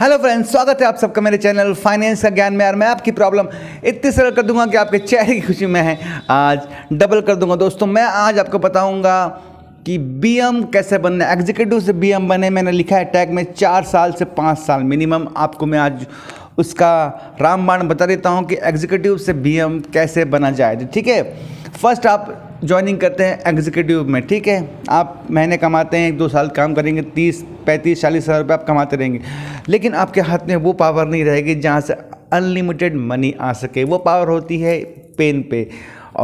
hello friends स्वागत है आप सबका मेरे चैनल फाइनेंस का ज्ञान में यार मैं आपकी प्रॉब्लम इतनी सरल कर दूंगा कि आपके चेहरे की खुशी में है आज डबल कर दूंगा दोस्तों मैं आज आपको बताऊंगा कि बीएम कैसे बनना है एग्जीक्यूटिव से बीएम बने मैंने लिखा है टैग में चार साल से पाँच साल मिनिमम आपको मैं आज उसका रामबाण बता देता हूँ कि एग्जीक्यूटिव से बी कैसे बना जाए ठीक है फर्स्ट आप ज्वाइनिंग करते हैं एग्जीक्यूटिव में ठीक है आप महीने कमाते हैं एक दो साल काम करेंगे तीस पैंतीस चालीस हज़ार रुपये आप कमाते रहेंगे लेकिन आपके हाथ में वो पावर नहीं रहेगी जहाँ से अनलिमिटेड मनी आ सके वो पावर होती है पेन पे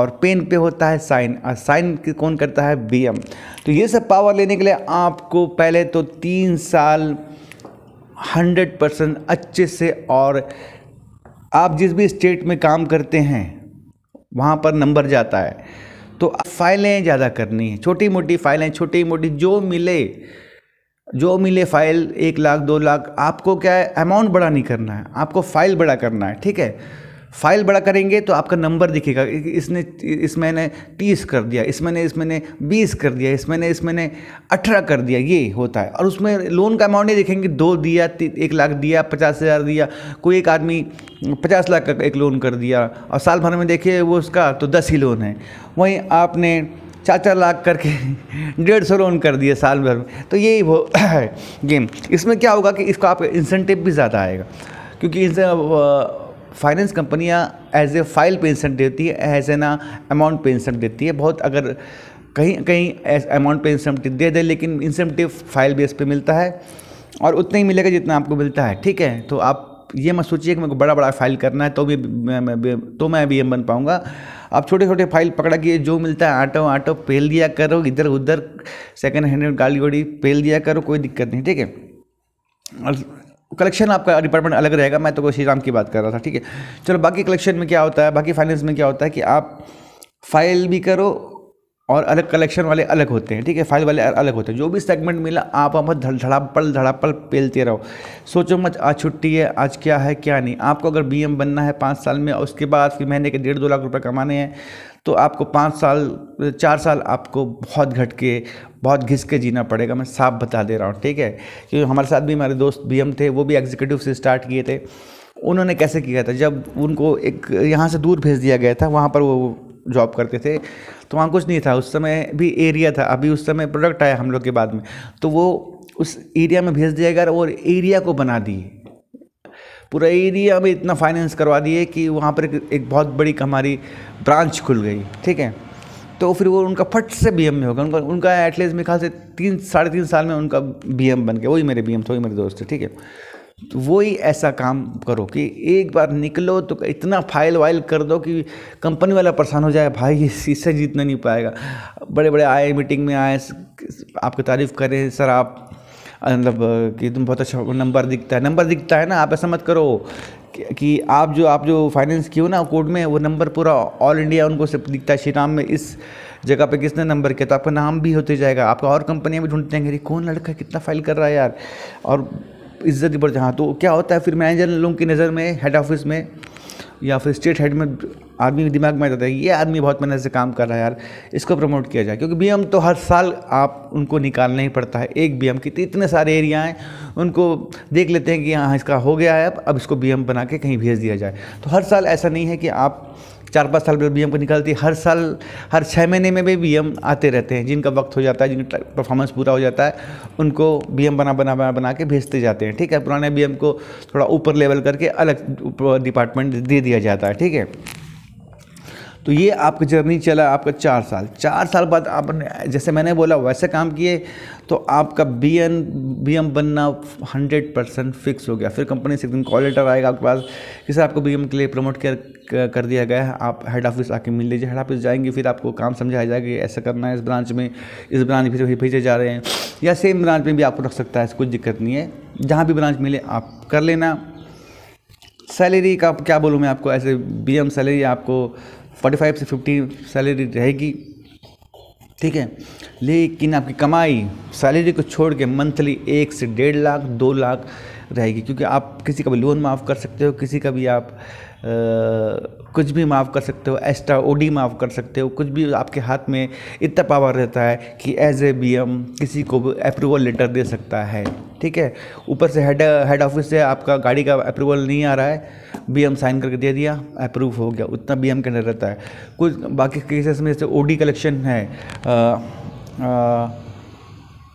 और पेन पे होता है साइन और साइन कौन करता है बी एम तो ये सब पावर लेने के लिए आपको पहले तो तीन साल हंड्रेड परसेंट अच्छे से और आप जिस भी स्टेट में काम करते हैं वहाँ पर नंबर जाता है तो फाइलें ज़्यादा करनी है छोटी मोटी फाइलें छोटी मोटी जो मिले जो मिले फाइल एक लाख दो लाख आपको क्या है अमाउंट बड़ा नहीं करना है आपको फाइल बड़ा करना है ठीक है फाइल बड़ा करेंगे तो आपका नंबर दिखेगा इसने इस मैंने तीस कर दिया इस मैंने इस मैंने बीस कर दिया इस मैंने इस मैंने अठारह कर दिया ये होता है और उसमें लोन का अमाउंट नहीं देखेंगे दो दिया एक लाख दिया पचास हज़ार दिया कोई एक आदमी पचास लाख का एक लोन कर दिया और साल भर में देखिए वो उसका तो दस ही लोन है वहीं आपने चाचा लाख करके डेढ़ सौ लोन कर दिए साल भर में तो यही वो है गेम इसमें क्या होगा कि इसका आपका इंसेंटिव भी ज़्यादा आएगा क्योंकि फाइनेंस कंपनियां एज ए फाइल पे इंसेंट देती है एज ना अमाउंट पे इंसेंट देती है बहुत अगर कहीं कहीं अमाउंट पे इंसेंटिव दे दे लेकिन इंसेंटिव फाइल बेस पे मिलता है और उतना ही मिलेगा जितना आपको मिलता है ठीक है तो आप ये मत सोचिए कि मेरे को बड़ा बड़ा फाइल करना है तो भी तो मैं, अभी एम बन पाऊँगा आप छोटे छोटे फाइल पकड़ा के जो मिलता है आटो आटो पेल दिया करो इधर उधर सेकेंड हैंड गाड़ी गोड़ी पेल दिया करो कोई दिक्कत नहीं ठीक है और कलेक्शन आपका डिपार्टमेंट अलग रहेगा मैं तो कोई श्री राम की बात कर रहा था ठीक है चलो बाकी कलेक्शन में क्या होता है बाकी फाइनेंस में क्या होता है कि आप फाइल भी करो और अलग कलेक्शन वाले अलग होते हैं ठीक है फाइल वाले अलग होते हैं जो भी सेगमेंट मिला आप हम धड़ापल धड़ापल पेलते रहो सोचो मत आज छुट्टी है आज क्या है क्या नहीं आपको अगर बी बनना है पाँच साल में और उसके बाद फिर महीने के डेढ़ दो लाख रुपये कमाने हैं तो आपको पाँच साल चार साल आपको बहुत घट के बहुत घिस के जीना पड़ेगा मैं साफ बता दे रहा हूँ ठीक है क्योंकि हमारे साथ भी हमारे दोस्त बी थे वो भी एग्जीक्यूटिव से स्टार्ट किए थे उन्होंने कैसे किया था जब उनको एक यहाँ से दूर भेज दिया गया था वहाँ पर वो जॉब करते थे तो वहाँ कुछ नहीं था उस समय भी एरिया था अभी उस समय प्रोडक्ट आया हम लोग के बाद में तो वो उस एरिया में भेज दिया गया और एरिया को बना दिए पूरा एरिया में इतना फाइनेंस करवा दिए कि वहाँ पर एक बहुत बड़ी हमारी ब्रांच खुल गई ठीक है तो फिर वो उनका फट से बी में होगा उनका उनका एटलीस्ट मेरे ख्याल से तीन साढ़े तीन साल में उनका बी बन गया वही मेरे बी थे वही मेरे दोस्त थे ठीक है तो वही ऐसा काम करो कि एक बार निकलो तो इतना फाइल वाइल कर दो कि कंपनी वाला परेशान हो जाए भाई इससे जीतना नहीं पाएगा बड़े बड़े आए मीटिंग में आए आपकी तारीफ़ करें सर आप मतलब कि तुम बहुत अच्छा नंबर दिखता है नंबर दिखता है ना आप ऐसा मत करो कि आप जो आप जो फाइनेंस किए हो ना कोड में वो नंबर पूरा ऑल इंडिया उनको सब दिखता है श्री राम में इस जगह पे किसने नंबर किया तो आपका नाम भी होते जाएगा आपका और कंपनियाँ भी ढूंढते हैं अरे कौन लड़का कितना फाइल कर रहा है यार और इज्जत की बढ़ हाँ तो क्या होता है फिर मैनेजर लोगों की नज़र में हेड ऑफिस में या फिर स्टेट हेड में आदमी के दिमाग में आ जाता है ये आदमी बहुत मेहनत से काम कर रहा है यार इसको प्रमोट किया जाए क्योंकि बी तो हर साल आप उनको निकालना ही पड़ता है एक बी की तो इतने सारे एरिया हैं उनको देख लेते हैं कि हाँ इसका हो गया है अब अब इसको बी बना के कहीं भेज दिया जाए तो हर साल ऐसा नहीं है कि आप चार पाँच साल बी की निकलती है हर साल हर छः महीने में भी बी आते रहते हैं जिनका वक्त हो जाता है जिनका परफॉर्मेंस पूरा हो जाता है उनको बी बना बना बना बना के भेजते जाते हैं ठीक है पुराने बी को थोड़ा ऊपर लेवल करके अलग डिपार्टमेंट दे दिया जाता है ठीक है तो ये आपका जर्नी चला आपका चार साल चार साल बाद आपने जैसे मैंने बोला वैसे काम किए तो आपका बी एन बी एम बनना हंड्रेड परसेंट फिक्स हो गया फिर कंपनी से एक दिन कॉल लेटर आएगा आपके पास कि सर आपको बी एम के लिए प्रमोट कर कर दिया गया है आप हेड ऑफिस आके मिल लीजिए हेड ऑफिस जाएंगे फिर आपको काम समझाया जाएगा कि ऐसा करना है इस ब्रांच में इस ब्रांच वही भेजे जा रहे हैं या सेम ब्रांच में भी आपको रख सकता है कोई दिक्कत नहीं है जहाँ भी ब्रांच मिले आप कर लेना सैलरी का क्या बोलूँ मैं आपको ऐसे बी एम सैलरी आपको फोर्टी फाइव से फिफ्टी सैलरी रहेगी ठीक है लेकिन आपकी कमाई सैलरी को छोड़ के मंथली एक से डेढ़ लाख दो लाख रहेगी क्योंकि आप किसी का भी लोन माफ़ कर सकते हो किसी का भी आप कुछ भी माफ़ कर सकते हो एक्स्ट्रा ओ माफ़ कर सकते हो कुछ भी आपके हाथ में इतना पावर रहता है कि एज ए बी एम किसी को भी अप्रूवल लेटर दे सकता है ठीक है ऊपर से हेड हेड ऑफिस से आपका गाड़ी का अप्रूवल नहीं आ रहा है बी एम साइन करके दे दिया अप्रूव हो गया उतना बी एम के अंदर रहता है कुछ बाकी केसेस में जैसे ओ डी कलेक्शन है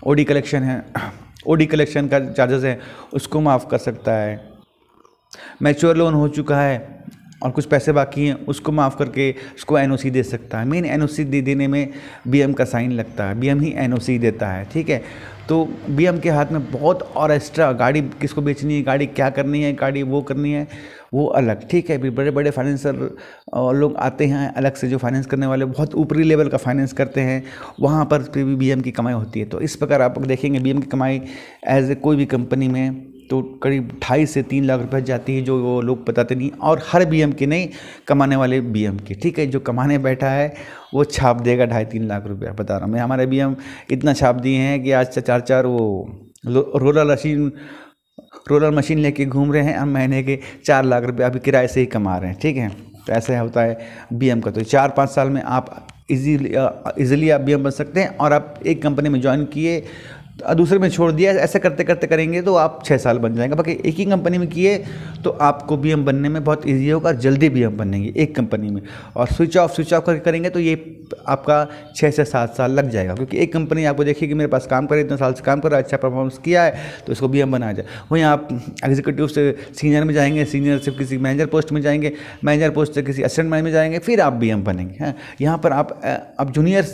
ओ डी कलेक्शन है ओ डी कलेक्शन का चार्जेस है उसको माफ़ कर सकता है मैच्योर लोन हो चुका है और कुछ पैसे बाकी हैं उसको माफ़ करके उसको एन दे सकता है मेन एन दे देने में बी का साइन लगता है बी ही एन देता है ठीक है तो बी के हाथ में बहुत और एक्स्ट्रा गाड़ी किसको बेचनी है गाड़ी क्या करनी है गाड़ी वो करनी है वो अलग ठीक है फिर बड़े बड़े फाइनेंसर लोग आते हैं अलग से जो फाइनेंस करने वाले बहुत ऊपरी लेवल का फाइनेंस करते हैं वहाँ पर फिर भी बी की कमाई होती है तो इस प्रकार आप देखेंगे बी की कमाई एज ए कोई भी कंपनी में तो करीब ढाई से तीन लाख रुपए जाती है जो वो लोग बताते नहीं और हर बीएम के नहीं कमाने वाले बीएम के ठीक है जो कमाने बैठा है वो छाप देगा ढाई तीन लाख रुपया बता रहा हूँ मैं हमारे बीएम इतना छाप दिए हैं कि आज चार चार वो रोलर मशीन रोलर मशीन लेके घूम रहे हैं हम महीने के चार लाख रुपये अभी किराए से ही कमा रहे हैं ठीक है तो ऐसा होता है बी का तो चार पाँच साल में आप इजीली इजीली आप बी बन सकते हैं और आप एक कंपनी में ज्वाइन किए दूसरे में छोड़ दिया ऐसे करते करते करेंगे तो आप छः साल बन जाएंगे बाकी एक ही कंपनी में किए तो आपको भी हम बनने में बहुत ईजी होगा और जल्दी भी हम बनेंगे एक कंपनी में और स्विच ऑफ स्विच ऑफ करके करेंगे तो ये आपका छः से सात साल लग जाएगा क्योंकि एक कंपनी आपको देखिए कि मेरे पास काम करे इतने साल से काम कर रहा अच्छा परफॉर्मेंस किया है तो इसको बी एम बनाया जाए वहीं आप एग्जीक्यूटिव से सीनियर में जाएंगे सीनियर से किसी मैनेजर पोस्ट में जाएंगे मैनेजर पोस्ट से किसी असिस्टेंट मैनेजर में जाएंगे फिर आप बी बनेंगे हैं यहाँ पर आप अब जूनियर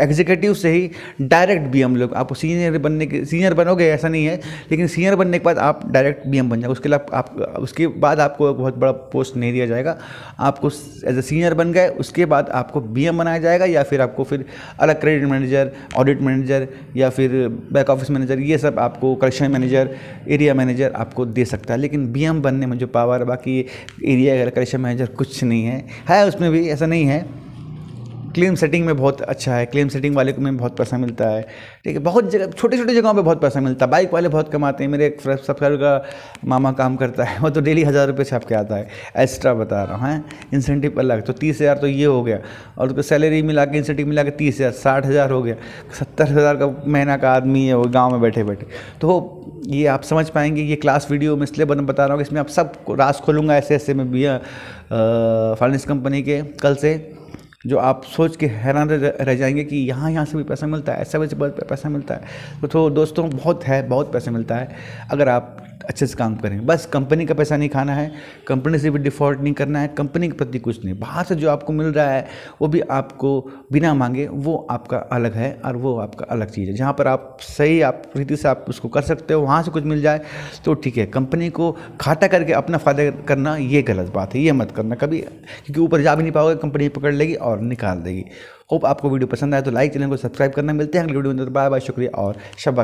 एग्जीक्यूटिव से ही डायरेक्ट बी लोग आपको सीनियर सीनियर बनने के सीनियर बनोगे ऐसा नहीं है लेकिन सीनियर बनने के बाद आप डायरेक्ट बी बन जाओ उसके लिए आप उसके बाद आपको बहुत बड़ा पोस्ट नहीं दिया जाएगा आपको एज ए सीनियर बन गए उसके बाद आपको बी बनाया जाएगा या फिर आपको फिर अलग क्रेडिट मैनेजर ऑडिट मैनेजर या फिर बैक ऑफिस मैनेजर ये सब आपको कलेक्शन मैनेजर एरिया मैनेजर आपको दे सकता है लेकिन बी बनने में जो पावर बाकी एरिया कलेक्शन मैनेजर कुछ नहीं है है उसमें भी ऐसा नहीं है क्लेम सेटिंग में बहुत अच्छा है क्लेम सेटिंग वाले को में बहुत पैसा मिलता है ठीक है बहुत जगह छोटे छोटे जगहों पे बहुत पैसा मिलता है बाइक वाले बहुत कमाते हैं मेरे एक सब्सक्राइबर का मामा काम करता है वो तो डेली हज़ार रुपये छाप के आता है एक्स्ट्रा बता रहा हूँ हैं इंसेंटिव अलग तो तीस हज़ार तो ये हो गया और उसको सैलरी मिला के इंसेंटिव मिला के तीस हज़ार साठ हज़ार हो गया सत्तर हज़ार का महीना का आदमी है वो गाँव में बैठे बैठे तो ये आप समझ पाएंगे ये क्लास वीडियो में इसलिए बता रहा हूँ कि इसमें आप सब रास खोलूँगा ऐसे ऐसे में भी फाइनेंस कंपनी के कल से जो आप सोच के हैरान रह जाएंगे कि यहाँ यहाँ से भी पैसा मिलता है ऐसे वैसे पैसा मिलता है तो, तो दोस्तों बहुत है बहुत पैसा मिलता है अगर आप अच्छे से काम करें बस कंपनी का पैसा नहीं खाना है कंपनी से भी डिफ़ॉल्ट नहीं करना है कंपनी के प्रति कुछ नहीं बाहर से जो आपको मिल रहा है वो भी आपको बिना मांगे वो आपका अलग है और वो आपका अलग चीज़ है जहाँ पर आप सही आप रीति से आप उसको कर सकते हो वहाँ से कुछ मिल जाए तो ठीक है कंपनी को खाता करके अपना फ़ायदा करना ये गलत बात है ये मत करना कभी क्योंकि ऊपर जा भी नहीं पाओगे कंपनी पकड़ लेगी और निकाल देगी होप आपको वीडियो पसंद आए तो लाइक चैनल को सब्सक्राइब करना मिलते हैं अगले वीडियो में बाय बाय शुक्रिया और शब्बा